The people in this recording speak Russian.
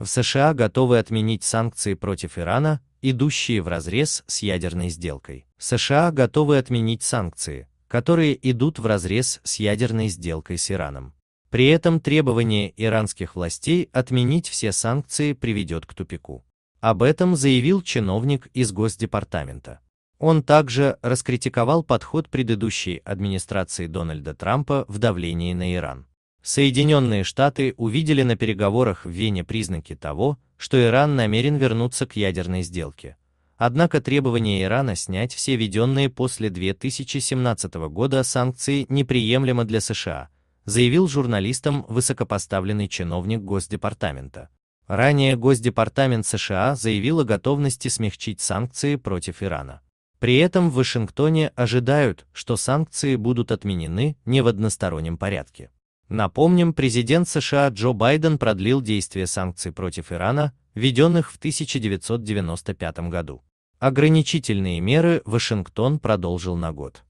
В США готовы отменить санкции против Ирана, идущие вразрез с ядерной сделкой. США готовы отменить санкции, которые идут вразрез с ядерной сделкой с Ираном. При этом требование иранских властей отменить все санкции приведет к тупику. Об этом заявил чиновник из Госдепартамента. Он также раскритиковал подход предыдущей администрации Дональда Трампа в давлении на Иран. Соединенные Штаты увидели на переговорах в Вене признаки того, что Иран намерен вернуться к ядерной сделке. Однако требование Ирана снять все введенные после 2017 года санкции неприемлемо для США, заявил журналистам высокопоставленный чиновник Госдепартамента. Ранее Госдепартамент США заявил о готовности смягчить санкции против Ирана. При этом в Вашингтоне ожидают, что санкции будут отменены не в одностороннем порядке. Напомним, президент США Джо Байден продлил действие санкций против Ирана, введенных в 1995 году. Ограничительные меры Вашингтон продолжил на год.